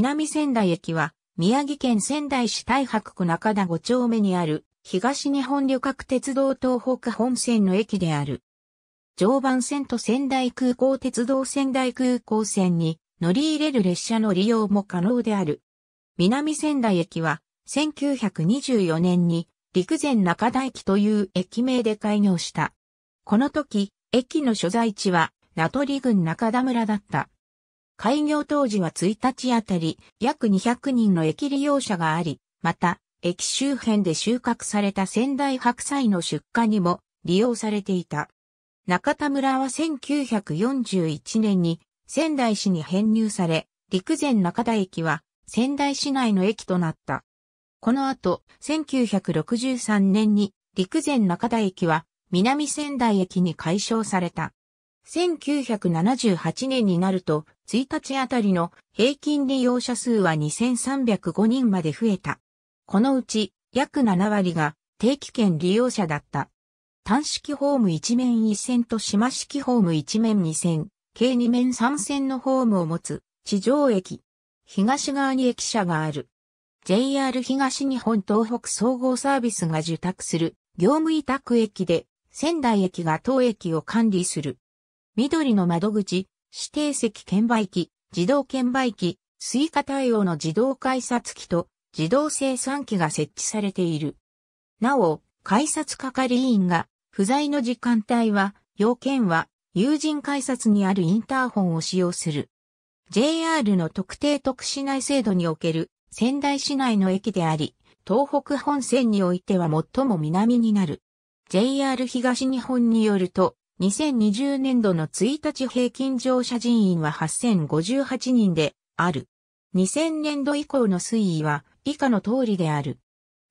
南仙台駅は、宮城県仙台市大白区中田5丁目にある、東日本旅客鉄道東北本線の駅である。常磐線と仙台空港鉄道仙台空港線に乗り入れる列車の利用も可能である。南仙台駅は、1924年に陸前中田駅という駅名で開業した。この時、駅の所在地は名取郡中田村だった。開業当時は1日あたり約200人の駅利用者があり、また、駅周辺で収穫された仙台白菜の出荷にも利用されていた。中田村は1941年に仙台市に編入され、陸前中田駅は仙台市内の駅となった。この後、1963年に陸前中田駅は南仙台駅に改称された。1978年になると、1日あたりの平均利用者数は2305人まで増えた。このうち約7割が定期券利用者だった。単式ホーム1面1線と島式ホーム1面2線、計2面3線のホームを持つ地上駅。東側に駅舎がある。JR 東日本東北総合サービスが受託する業務委託駅で仙台駅が当駅を管理する。緑の窓口、指定席券売機、自動券売機、スイカ対応の自動改札機と自動生産機が設置されている。なお、改札係員が不在の時間帯は、要件は友人改札にあるインターホンを使用する。JR の特定特市内制度における仙台市内の駅であり、東北本線においては最も南になる。JR 東日本によると、2020年度の1日平均乗車人員は8058人である。2000年度以降の推移は以下の通りである。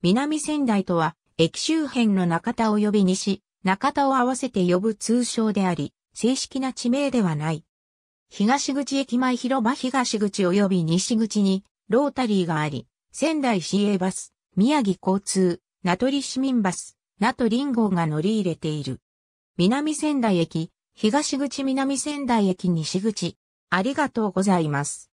南仙台とは、駅周辺の中田及び西、中田を合わせて呼ぶ通称であり、正式な地名ではない。東口駅前広場東口及び西口にロータリーがあり、仙台市営バス、宮城交通、名取市民バス、名取林号が乗り入れている。南仙台駅、東口南仙台駅西口。ありがとうございます。